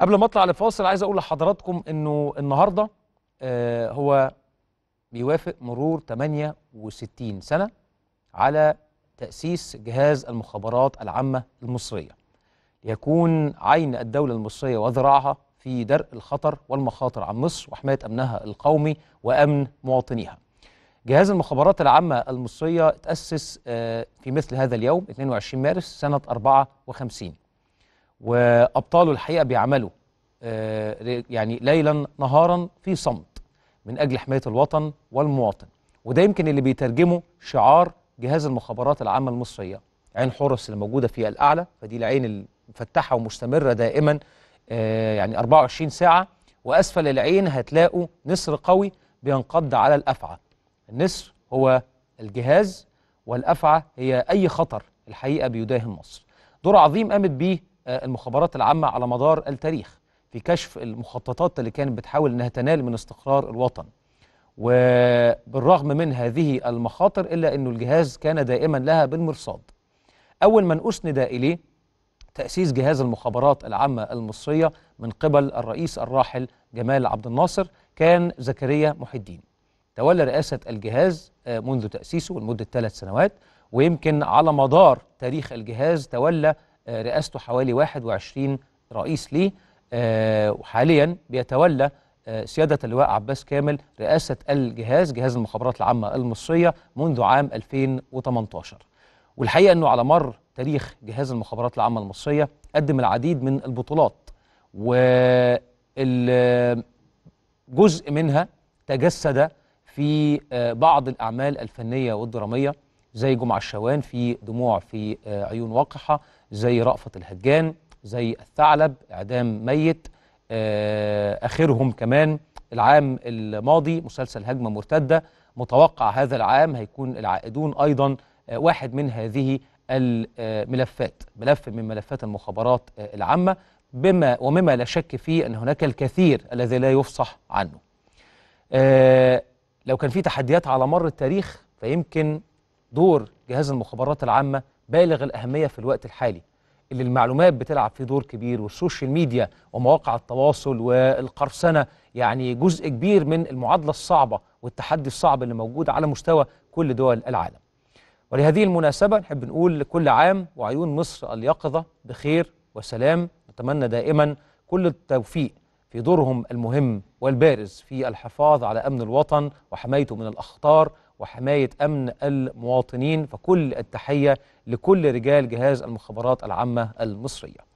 قبل ما اطلع لفاصل عايز اقول لحضراتكم انه النهارده آه هو بيوافق مرور 68 سنه على تاسيس جهاز المخابرات العامه المصريه ليكون عين الدوله المصريه وذراعها في درء الخطر والمخاطر عن مصر وحمايه امنها القومي وامن مواطنيها. جهاز المخابرات العامه المصريه تاسس آه في مثل هذا اليوم 22 مارس سنه 54 وأبطاله الحقيقة بيعملوا آه، يعني ليلا نهارا في صمت من أجل حماية الوطن والمواطن وده يمكن اللي بيترجمه شعار جهاز المخابرات العامة المصرية عين حورس اللي موجودة في الأعلى فدي العين المفتحة ومستمرة دائما آه، يعني 24 ساعة وأسفل العين هتلاقوا نسر قوي بينقض على الأفعى النسر هو الجهاز والأفعى هي أي خطر الحقيقة بيداهم مصر دور عظيم قامت بيه آه، المخابرات العامة على مدار التاريخ في كشف المخططات اللي كانت بتحاول أنها تنال من استقرار الوطن وبالرغم من هذه المخاطر إلا أن الجهاز كان دائما لها بالمرصاد أول من أسند إليه تأسيس جهاز المخابرات العامة المصرية من قبل الرئيس الراحل جمال عبد الناصر كان زكريا محي الدين تولى رئاسة الجهاز آه، منذ تأسيسه لمدة ثلاث سنوات ويمكن على مدار تاريخ الجهاز تولى آه، رئاسته حوالي 21 رئيس ليه آه، وحاليا بيتولى آه، سيادة اللواء عباس كامل رئاسة الجهاز جهاز المخابرات العامة المصرية منذ عام 2018 والحقيقة أنه على مر تاريخ جهاز المخابرات العامة المصرية قدم العديد من البطولات وجزء منها تجسد في بعض الأعمال الفنية والدرامية زي جمعة الشوان في دموع في آه، عيون وقحة زي رأفت الهجان زي الثعلب إعدام ميت آه، آخرهم كمان العام الماضي مسلسل هجمة مرتدة متوقع هذا العام هيكون العائدون أيضا آه، واحد من هذه الملفات ملف من ملفات المخابرات العامة بما ومما لا شك فيه أن هناك الكثير الذي لا يفصح عنه لو كان في تحديات على مر التاريخ فيمكن دور جهاز المخابرات العامة بالغ الأهمية في الوقت الحالي اللي المعلومات بتلعب فيه دور كبير والسوشيال ميديا ومواقع التواصل والقرصنة يعني جزء كبير من المعادلة الصعبة والتحدي الصعب اللي موجود على مستوى كل دول العالم ولهذه المناسبة نحب نقول لكل عام وعيون مصر اليقظة بخير وسلام نتمنى دائما كل التوفيق في دورهم المهم والبارز في الحفاظ على أمن الوطن وحمايته من الأخطار وحماية أمن المواطنين فكل التحية لكل رجال جهاز المخابرات العامة المصرية